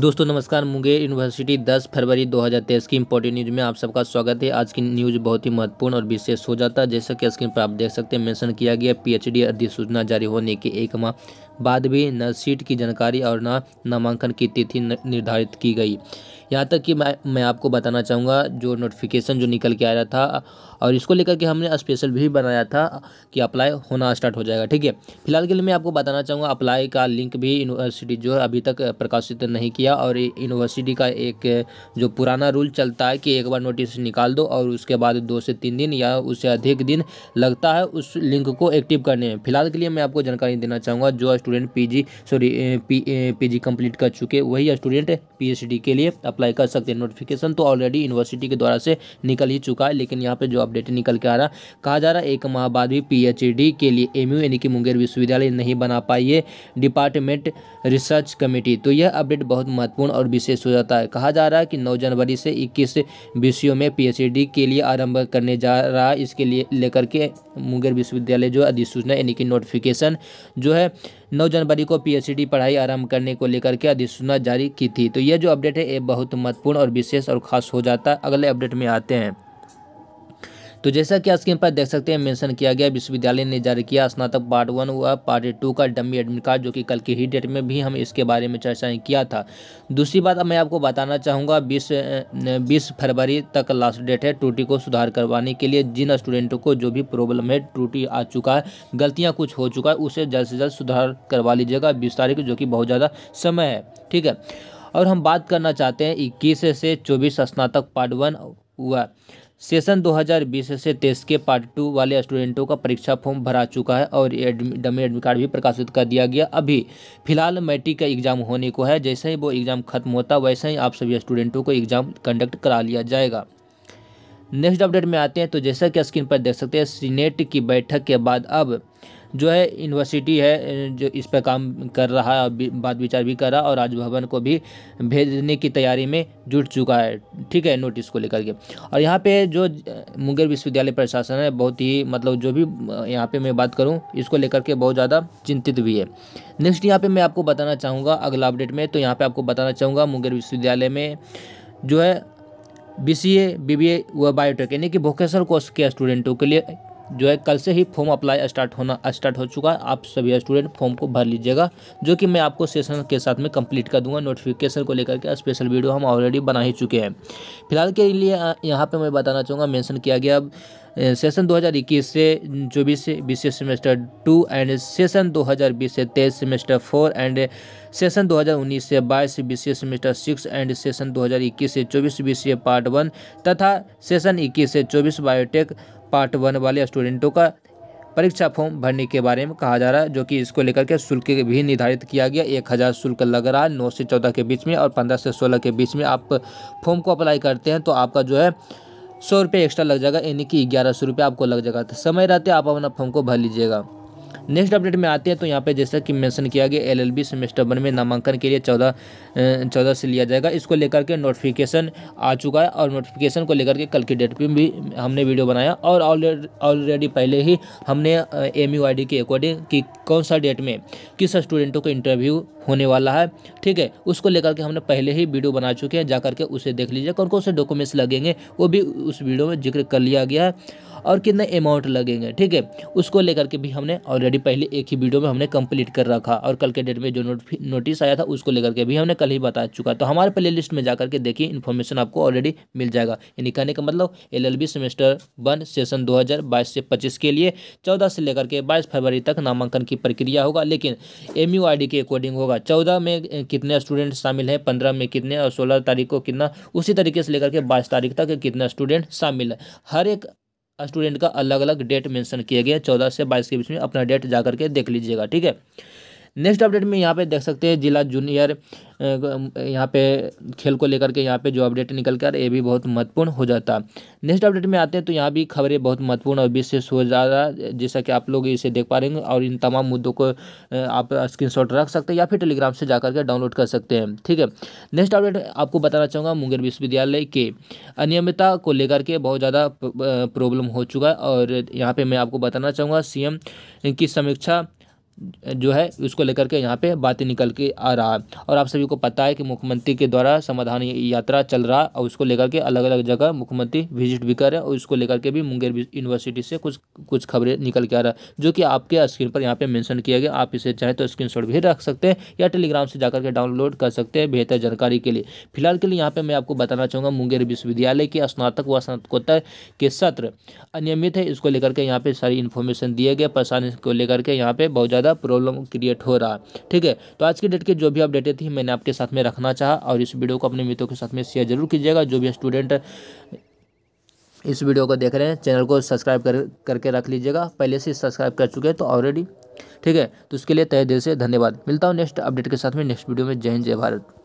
दोस्तों नमस्कार मुंगेर यूनिवर्सिटी 10 फरवरी 2023 की इम्पोर्टेंट न्यूज़ में आप सबका स्वागत है आज की न्यूज़ बहुत ही महत्वपूर्ण और विशेष हो जाता है जैसा कि स्क्रीन पर आप देख सकते हैं मेंशन किया गया पीएचडी अधिसूचना जारी होने के एक माह बाद भी न सीट की जानकारी और न नामांकन की तिथि निर्धारित की गई यहाँ तक कि मैं मैं आपको बताना चाहूँगा जो नोटिफिकेशन जो निकल के आया था और इसको लेकर के हमने स्पेशल भी बनाया था कि अप्लाई होना स्टार्ट हो जाएगा ठीक है फिलहाल के लिए मैं आपको बताना चाहूँगा अप्लाई का लिंक भी यूनिवर्सिटी जो अभी तक प्रकाशित नहीं किया और यूनिवर्सिटी का एक जो पुराना रूल चलता है कि एक बार नोटिस निकाल दो और उसके बाद दो से तीन दिन या उससे अधिक दिन लगता है उस लिंक को एक्टिव करने में फिलहाल के लिए मैं आपको जानकारी देना चाहूँगा जो student P sorry P complete कर चुके वही स्टूडेंट पी के लिए अप्लाई कर सकते हैं नोटिफिकेशन तो ऑलरेडी यूनिवर्सिटी के द्वारा से निकल ही चुका है लेकिन यहाँ पर जो अपडेट निकल के आ रहा कहा जा रहा है एक माह बाद भी पी के लिए एम यानी कि मुंगेर विश्वविद्यालय नहीं बना पाई है डिपार्टमेंट रिसर्च कमेटी तो यह अपडेट बहुत महत्वपूर्ण और विशेष हो जाता है कहा जा रहा है कि नौ जनवरी से इक्कीस विषयों में पी के लिए आरंभ करने जा रहा है इसके लिए लेकर के मुंगेर विश्वविद्यालय जो अधिसूचना यानी कि नोटिफिकेशन जो है 9 जनवरी को पीएचडी पढ़ाई आरंभ करने को लेकर के अधिसूचना जारी की थी तो यह जो अपडेट है ये बहुत महत्वपूर्ण और विशेष और खास हो जाता है अगले अपडेट में आते हैं तो जैसा कि स्क्रीन पर देख सकते हैं मेंशन किया गया विश्वविद्यालय ने जारी किया स्नातक पार्ट वन व पार्ट टू का डमी एडमिट कार्ड जो कि कल की ही डेट में भी हम इसके बारे में चर्चा किया था दूसरी बात अब मैं आपको बताना चाहूँगा बीस बीस फरवरी तक लास्ट डेट है त्रुटि को सुधार करवाने के लिए जिन स्टूडेंटों को जो भी प्रॉब्लम है त्रुटि आ चुका है गलतियाँ कुछ हो चुका है उसे जल्द से जल्द सुधार करवा लीजिएगा बीस तारीख जो कि बहुत ज़्यादा समय है ठीक है और हम बात करना चाहते हैं इक्कीस से चौबीस स्नातक पार्ट वन हुआ सेशन 2020 से तेईस के पार्ट टू वाले स्टूडेंटों का परीक्षा फॉर्म भरा चुका है और डमी एडमिट कार्ड भी प्रकाशित कर दिया गया अभी फिलहाल मैट्रिक का एग्ज़ाम होने को है जैसे ही वो एग्ज़ाम खत्म होता वैसे ही आप सभी स्टूडेंटों को एग्ज़ाम कंडक्ट करा लिया जाएगा नेक्स्ट अपडेट में आते हैं तो जैसा कि स्क्रीन पर देख सकते हैं सीनेट की बैठक के बाद अब जो है यूनिवर्सिटी है जो इस पर काम कर रहा है और बात विचार भी कर रहा और राजभवन को भी भेजने की तैयारी में जुट चुका है ठीक है नोटिस को लेकर के और यहाँ पे जो मुंगेर विश्वविद्यालय प्रशासन है बहुत ही मतलब जो भी यहाँ पे मैं बात करूँ इसको लेकर के बहुत ज़्यादा चिंतित भी है नेक्स्ट यहाँ पे मैं आपको बताना चाहूँगा अगला अपडेट में तो यहाँ पे आपको बताना चाहूँगा मुंगेर विश्वविद्यालय में जो है B C A B B A व बायोटेक यानी कि वोकेशनल कोर्स के स्टूडेंटों के लिए जो है कल से ही फॉर्म अप्लाई स्टार्ट होना स्टार्ट हो चुका है आप सभी स्टूडेंट फॉर्म को भर लीजिएगा जो कि मैं आपको सेशन के साथ में कंप्लीट कर दूंगा नोटिफिकेशन को लेकर के स्पेशल वीडियो हम ऑलरेडी बना ही चुके हैं फिलहाल के लिए यहाँ पर मैं बताना चाहूँगा मेंशन किया गया अब सेशन 2021 से चौबीस से बीस सेमेस्टर टू एंड सेशन दो से तेईस सेमेस्टर फोर एंड सेशन 2019 से 22 BCA semester six and session 2021 से 24 बीसीए पार्ट वन तथा सेशन 21 से 24 बायोटेक पार्ट वन वाले स्टूडेंटों का परीक्षा फॉर्म भरने के बारे में कहा जा रहा है जो कि इसको लेकर के शुल्क भी निर्धारित किया गया एक हज़ार शुल्क लग रहा है नौ से चौदह के बीच में और पंद्रह से सोलह के बीच में आप फॉर्म को अप्लाई करते हैं तो आपका जो है सौ रुपये एक्स्ट्रा लग जाएगा यानी कि ग्यारह सौ रुपये आपको लग जाएगा तो समय रहते आप अपना फॉर्म को भर लीजिएगा नेक्स्ट अपडेट में आते हैं तो यहाँ पे जैसा कि मेंशन किया गया एलएलबी सेमेस्टर वन में नामांकन के लिए चौदह चौदह से लिया जाएगा इसको लेकर के नोटिफिकेशन आ चुका है और नोटिफिकेशन को लेकर के कल की डेट में भी हमने वीडियो बनाया और ऑलरेडी पहले ही हमने एम यू के अकॉर्डिंग कि कौन सा डेट में किस स्टूडेंटों को इंटरव्यू होने वाला है ठीक है उसको लेकर के हमने पहले ही वीडियो बना चुके हैं जा करके उसे देख लीजिए कौन कौन से डॉक्यूमेंट्स लगेंगे वो भी उस वीडियो में जिक्र कर लिया गया है और कितने अमाउंट लगेंगे ठीक है उसको लेकर के भी हमने ऑलरेडी पहले एक ही वीडियो में हमने कंप्लीट कर रखा और कल के डेट में जो नोट, नोटिस आया था उसको लेकर के भी हमने कल ही बता चुका तो हमारे प्ले लिस्ट में जाकर के देखिए इन्फॉर्मेशन आपको ऑलरेडी मिल जाएगा यानी कहने का मतलब एल सेमेस्टर वन सेशन दो से पच्चीस के लिए चौदह से लेकर के बाईस फरवरी तक नामांकन की प्रक्रिया होगा लेकिन एम के अकॉर्डिंग होगा चौदह में कितने स्टूडेंट शामिल हैं पंद्रह में कितने और सोलह तारीख को कितना उसी तरीके से लेकर के बाईस तारीख तक कितना स्टूडेंट शामिल है हर एक स्टूडेंट का अलग अलग डेट मेंशन किया गया है चौदह से बाईस के बीच में अपना डेट जा करके देख लीजिएगा ठीक है नेक्स्ट अपडेट में यहाँ पे देख सकते हैं जिला जूनियर यहाँ पे खेल को लेकर के यहाँ पे जो अपडेट निकल कर ये भी बहुत महत्वपूर्ण हो जाता नेक्स्ट अपडेट में आते हैं तो यहाँ भी खबरें बहुत महत्वपूर्ण और विशेष हो जा है जैसा कि आप लोग इसे देख पा रहे हैं और इन तमाम मुद्दों को आप स्क्रीनशॉट रख सकते हैं या फिर टेलीग्राम से जाकर के डाउनलोड कर सकते हैं ठीक है नेक्स्ट अपडेट आपको बताना चाहूँगा मुंगेर विश्वविद्यालय के अनियमितता को लेकर के बहुत ज़्यादा प्रॉब्लम हो चुका है और यहाँ पर मैं आपको बताना चाहूँगा सी की समीक्षा जो है उसको लेकर के यहाँ पे बातें निकल के आ रहा है और आप सभी को पता है कि मुख्यमंत्री के द्वारा समाधान यात्रा चल रहा है और उसको लेकर के अलग अलग जगह मुख्यमंत्री विजिट भी कर रहे हैं और उसको लेकर के भी मुंगेर यूनिवर्सिटी से कुछ कुछ खबरें निकल के आ रहा है जो कि आपके स्क्रीन पर यहाँ पर मैंशन किया गया आप इसे चाहें तो स्क्रीन भी रख सकते हैं या टेलीग्राम से जाकर के डाउनलोड कर सकते हैं बेहतर जानकारी के लिए फिलहाल के लिए यहाँ पर मैं आपको बताना चाहूँगा मुंगेर विश्वविद्यालय के स्नातक व स्नातकोत्तर के सत्र अनियमित है इसको लेकर के यहाँ पर सारी इन्फॉर्मेशन दिए गए परेशानी को लेकर के यहाँ पर बहुत ज़्यादा ज़्यादा प्रॉब्लम क्रिएट हो रहा ठीक है तो आज के डेट के जो भी अपडेटें थी मैंने आपके साथ में रखना चाहा और इस वीडियो को अपने मित्रों के साथ में शेयर जरूर कीजिएगा जो भी स्टूडेंट इस वीडियो को देख रहे हैं चैनल को सब्सक्राइब कर करके रख लीजिएगा पहले से सब्सक्राइब कर चुके हैं तो ऑलरेडी ठीक है तो उसके लिए तय दिल से धन्यवाद मिलता हूँ नेक्स्ट अपडेट के साथ में नेक्स्ट वीडियो में जय हिंद जय भारत